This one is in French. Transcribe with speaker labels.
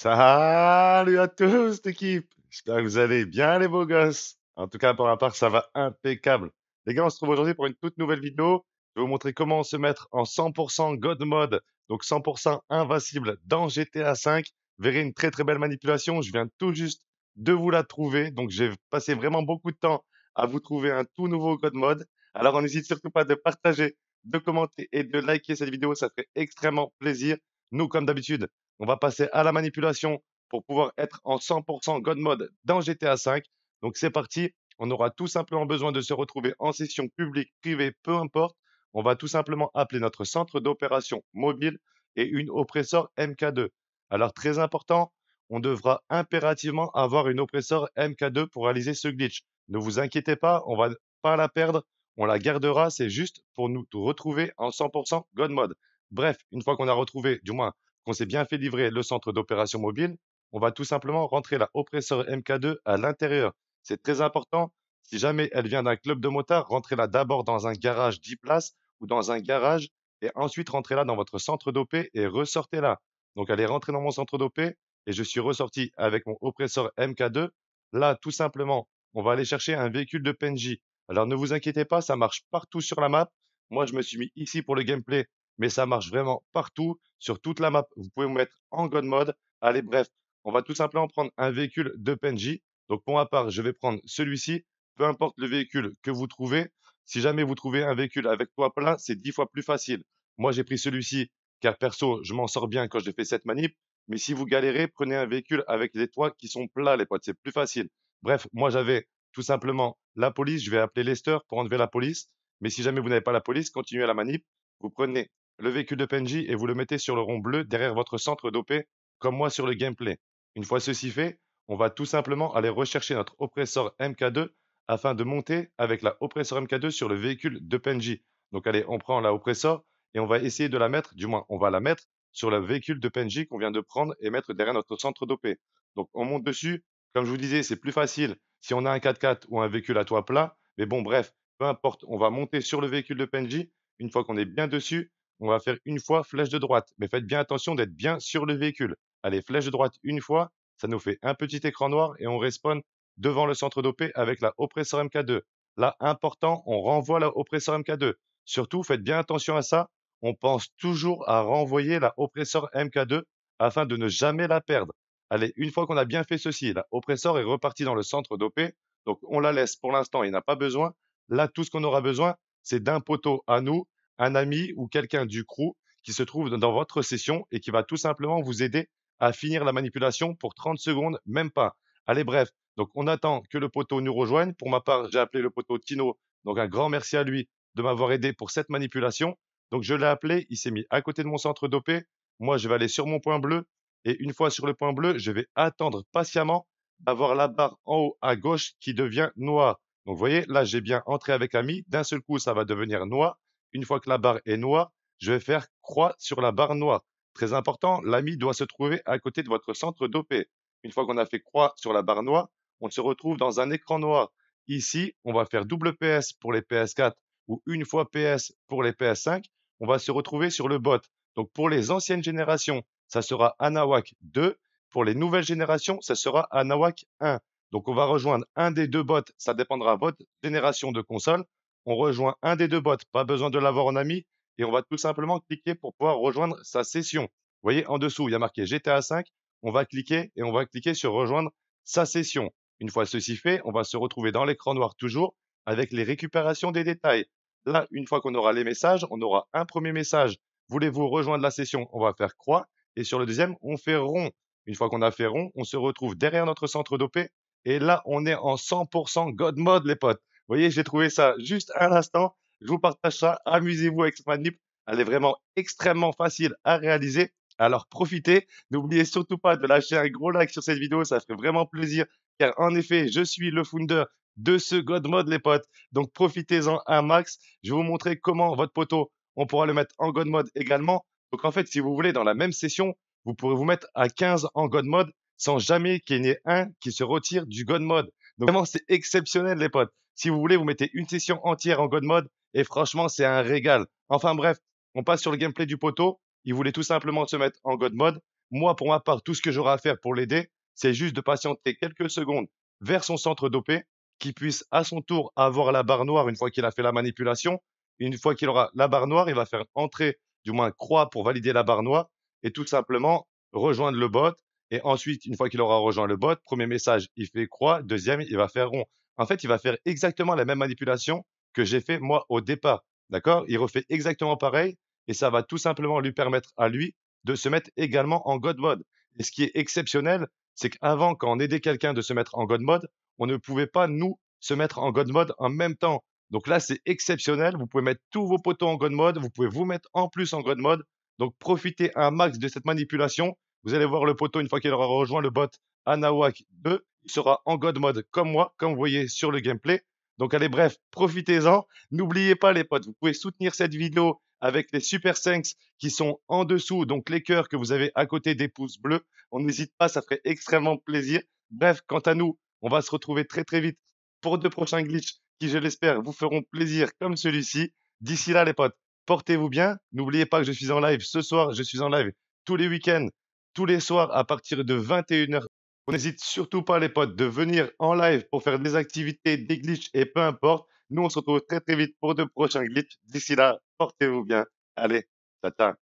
Speaker 1: Salut à tous, l'équipe J'espère que vous allez bien, les beaux gosses En tout cas, pour ma part, ça va impeccable. Les gars, on se retrouve aujourd'hui pour une toute nouvelle vidéo. Je vais vous montrer comment se mettre en 100% God Mode, donc 100% invincible dans GTA V. Vous verrez une très très belle manipulation, je viens tout juste de vous la trouver, donc j'ai passé vraiment beaucoup de temps à vous trouver un tout nouveau God Mode. Alors, on n'hésite surtout pas de partager, de commenter et de liker cette vidéo, ça ferait extrêmement plaisir. Nous, comme d'habitude, on va passer à la manipulation pour pouvoir être en 100% God Mode dans GTA V. Donc c'est parti, on aura tout simplement besoin de se retrouver en session publique, privée, peu importe. On va tout simplement appeler notre centre d'opération mobile et une oppresseur MK2. Alors très important, on devra impérativement avoir une oppresseur MK2 pour réaliser ce glitch. Ne vous inquiétez pas, on ne va pas la perdre, on la gardera, c'est juste pour nous retrouver en 100% God Mode. Bref, une fois qu'on a retrouvé, du moins on s'est bien fait livrer le centre d'opération mobile, on va tout simplement rentrer la oppresseur MK2 à l'intérieur. C'est très important. Si jamais elle vient d'un club de motards, rentrez-la d'abord dans un garage 10 places ou dans un garage et ensuite rentrez-la dans votre centre d'OP et ressortez-la. Donc elle est rentrée dans mon centre d'OP et je suis ressorti avec mon oppresseur MK2. Là, tout simplement, on va aller chercher un véhicule de PNJ. Alors ne vous inquiétez pas, ça marche partout sur la map. Moi, je me suis mis ici pour le gameplay mais ça marche vraiment partout sur toute la map. Vous pouvez vous mettre en God mode. Allez, bref, on va tout simplement prendre un véhicule de PNJ. Donc pour ma part, je vais prendre celui-ci, peu importe le véhicule que vous trouvez. Si jamais vous trouvez un véhicule avec toit plat, c'est dix fois plus facile. Moi, j'ai pris celui-ci car perso, je m'en sors bien quand j'ai fait cette manip. Mais si vous galérez, prenez un véhicule avec des toits qui sont plats, les potes, c'est plus facile. Bref, moi j'avais tout simplement la police, je vais appeler Lester pour enlever la police. Mais si jamais vous n'avez pas la police, continuez la manip. Vous prenez le véhicule de Penji et vous le mettez sur le rond bleu derrière votre centre d'OP, comme moi sur le gameplay. Une fois ceci fait, on va tout simplement aller rechercher notre oppressor MK2 afin de monter avec la oppressor MK2 sur le véhicule de Penji. Donc allez, on prend la oppressor et on va essayer de la mettre, du moins on va la mettre sur le véhicule de Penji qu'on vient de prendre et mettre derrière notre centre d'OP. Donc on monte dessus. Comme je vous disais, c'est plus facile si on a un 4x4 ou un véhicule à toit plat. Mais bon, bref, peu importe, on va monter sur le véhicule de Penji. Une fois qu'on est bien dessus, on va faire une fois flèche de droite. Mais faites bien attention d'être bien sur le véhicule. Allez, flèche de droite une fois, ça nous fait un petit écran noir et on respawn devant le centre d'OP avec la Oppressor MK2. Là, important, on renvoie la Oppressor MK2. Surtout, faites bien attention à ça. On pense toujours à renvoyer la Oppressor MK2 afin de ne jamais la perdre. Allez, une fois qu'on a bien fait ceci, la Oppressor est repartie dans le centre d'OP. Donc, on la laisse pour l'instant, il n'a pas besoin. Là, tout ce qu'on aura besoin, c'est d'un poteau à nous un ami ou quelqu'un du crew qui se trouve dans votre session et qui va tout simplement vous aider à finir la manipulation pour 30 secondes, même pas. Allez, bref. Donc, on attend que le poteau nous rejoigne. Pour ma part, j'ai appelé le poteau Tino. Donc, un grand merci à lui de m'avoir aidé pour cette manipulation. Donc, je l'ai appelé. Il s'est mis à côté de mon centre dopé. Moi, je vais aller sur mon point bleu. Et une fois sur le point bleu, je vais attendre patiemment d'avoir la barre en haut à gauche qui devient noire. Donc, vous voyez, là, j'ai bien entré avec Ami. D'un seul coup, ça va devenir noir une fois que la barre est noire, je vais faire croix sur la barre noire. Très important, l'ami doit se trouver à côté de votre centre dopé. Une fois qu'on a fait croix sur la barre noire, on se retrouve dans un écran noir. Ici, on va faire double PS pour les PS4 ou une fois PS pour les PS5. On va se retrouver sur le bot. Donc pour les anciennes générations, ça sera Anawak 2. Pour les nouvelles générations, ça sera Anawak 1. Donc on va rejoindre un des deux bots, ça dépendra de votre génération de console on rejoint un des deux bots, pas besoin de l'avoir en ami, et on va tout simplement cliquer pour pouvoir rejoindre sa session. Vous voyez, en dessous, il y a marqué GTA 5, on va cliquer et on va cliquer sur rejoindre sa session. Une fois ceci fait, on va se retrouver dans l'écran noir toujours avec les récupérations des détails. Là, une fois qu'on aura les messages, on aura un premier message. Voulez-vous rejoindre la session On va faire croix. Et sur le deuxième, on fait rond. Une fois qu'on a fait rond, on se retrouve derrière notre centre d'OP. Et là, on est en 100% God Mode, les potes voyez, j'ai trouvé ça juste un instant. Je vous partage ça. Amusez-vous avec cette manip. Elle est vraiment extrêmement facile à réaliser. Alors profitez. N'oubliez surtout pas de lâcher un gros like sur cette vidéo. Ça ferait vraiment plaisir. Car en effet, je suis le founder de ce God Mode, les potes. Donc profitez-en un max. Je vais vous montrer comment votre poteau, on pourra le mettre en God Mode également. Donc en fait, si vous voulez, dans la même session, vous pourrez vous mettre à 15 en God Mode sans jamais qu'il n'y ait un qui se retire du God Mode. Donc vraiment, c'est exceptionnel, les potes. Si vous voulez, vous mettez une session entière en God Mode et franchement, c'est un régal. Enfin bref, on passe sur le gameplay du poteau. Il voulait tout simplement se mettre en God Mode. Moi, pour ma part, tout ce que j'aurai à faire pour l'aider, c'est juste de patienter quelques secondes vers son centre dopé, qu'il puisse à son tour avoir la barre noire une fois qu'il a fait la manipulation. Une fois qu'il aura la barre noire, il va faire entrer, du moins croix pour valider la barre noire, et tout simplement rejoindre le bot. Et ensuite, une fois qu'il aura rejoint le bot, premier message, il fait croix, deuxième, il va faire rond en fait, il va faire exactement la même manipulation que j'ai fait moi au départ. D'accord Il refait exactement pareil et ça va tout simplement lui permettre à lui de se mettre également en God mode. Et ce qui est exceptionnel, c'est qu'avant, quand on aidait quelqu'un de se mettre en God mode, on ne pouvait pas, nous, se mettre en God mode en même temps. Donc là, c'est exceptionnel. Vous pouvez mettre tous vos poteaux en God mode. Vous pouvez vous mettre en plus en God mode. Donc profitez un max de cette manipulation. Vous allez voir le poteau une fois qu'il aura rejoint le bot Anawak 2 sera en God mode comme moi, comme vous voyez sur le gameplay. Donc allez bref, profitez-en. N'oubliez pas les potes, vous pouvez soutenir cette vidéo avec les Super thanks qui sont en dessous, donc les cœurs que vous avez à côté des pouces bleus. On n'hésite pas, ça ferait extrêmement plaisir. Bref, quant à nous, on va se retrouver très très vite pour de prochains glitches qui, je l'espère, vous feront plaisir comme celui-ci. D'ici là, les potes, portez-vous bien. N'oubliez pas que je suis en live ce soir, je suis en live tous les week-ends, tous les soirs à partir de 21h on n'hésite surtout pas les potes de venir en live pour faire des activités, des glitches et peu importe. Nous, on se retrouve très très vite pour de prochains glitches. D'ici là, portez-vous bien. Allez, tata.